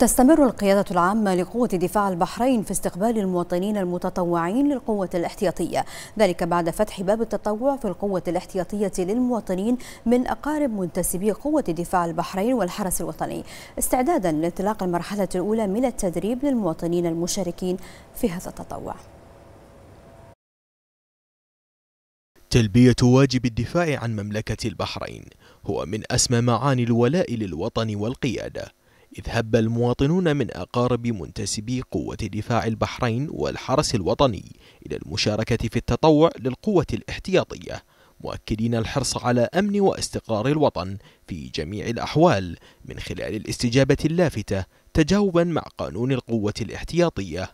تستمر القيادة العامة لقوة دفاع البحرين في استقبال المواطنين المتطوعين للقوة الاحتياطية ذلك بعد فتح باب التطوع في القوة الاحتياطية للمواطنين من أقارب منتسبي قوة دفاع البحرين والحرس الوطني استعدادا لانطلاق المرحلة الأولى من التدريب للمواطنين المشاركين في هذا التطوع تلبية واجب الدفاع عن مملكة البحرين هو من أسمى معاني الولاء للوطن والقيادة إذ هب المواطنون من أقارب منتسبي قوة دفاع البحرين والحرس الوطني إلى المشاركة في التطوع للقوة الاحتياطية مؤكدين الحرص على أمن واستقرار الوطن في جميع الأحوال من خلال الاستجابة اللافتة تجاوبا مع قانون القوة الاحتياطية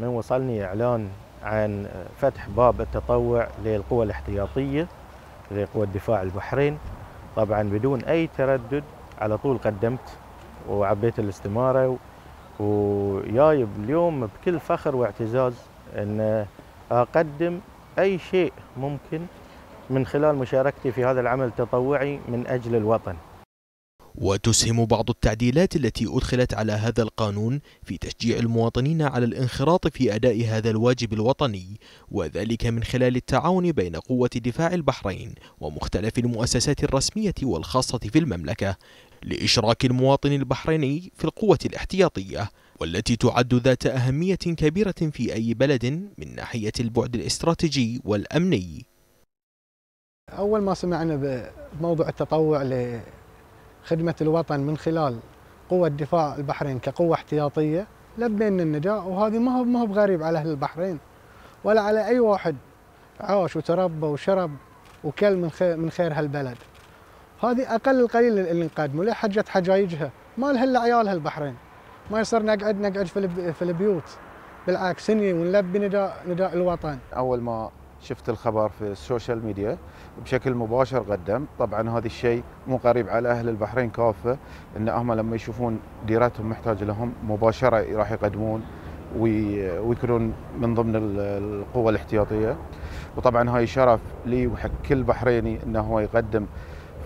من وصلني إعلان عن فتح باب التطوع للقوى الاحتياطية لقوى دفاع البحرين طبعا بدون أي تردد على طول قدمت وعبيت الاستماره ويايب اليوم بكل فخر واعتزاز ان اقدم اي شيء ممكن من خلال مشاركتي في هذا العمل التطوعي من اجل الوطن. وتسهم بعض التعديلات التي أدخلت على هذا القانون في تشجيع المواطنين على الانخراط في أداء هذا الواجب الوطني وذلك من خلال التعاون بين قوة دفاع البحرين ومختلف المؤسسات الرسمية والخاصة في المملكة لإشراك المواطن البحريني في القوة الاحتياطية والتي تعد ذات أهمية كبيرة في أي بلد من ناحية البعد الاستراتيجي والأمني أول ما سمعنا بموضوع التطوع لخدمة الوطن من خلال قوة دفاع البحرين كقوة احتياطية لبينا النداء وهذه ما هو ما هو بغريب على أهل البحرين ولا على أي واحد عاش وتربى وشرب وكل من خير هالبلد هذه اقل القليل اللي نقدمه ليه حجت حجايجها ما لها الا عيالها البحرين ما يصير نقعد نقعد في في البيوت بالعكس هني ونلبي نداء نداء الوطن اول ما شفت الخبر في السوشيال ميديا بشكل مباشر قدم طبعا هذا الشيء مو قريب على اهل البحرين كافه ان هم لما يشوفون ديرتهم محتاجه لهم مباشره راح يقدمون ويكونون من ضمن القوة الاحتياطية وطبعا هاي شرف لي وحق كل بحريني انه هو يقدم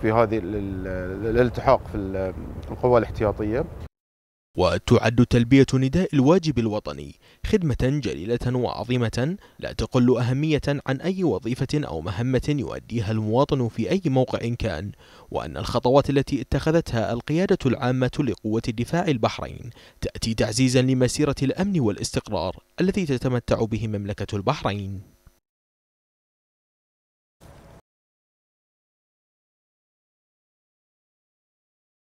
في هذه الالتحاق في القوى الاحتياطية وتعد تلبية نداء الواجب الوطني خدمة جليلة وعظيمة لا تقل أهمية عن أي وظيفة أو مهمة يؤديها المواطن في أي موقع كان وأن الخطوات التي اتخذتها القيادة العامة لقوة الدفاع البحرين تأتي تعزيزا لمسيرة الأمن والاستقرار الذي تتمتع به مملكة البحرين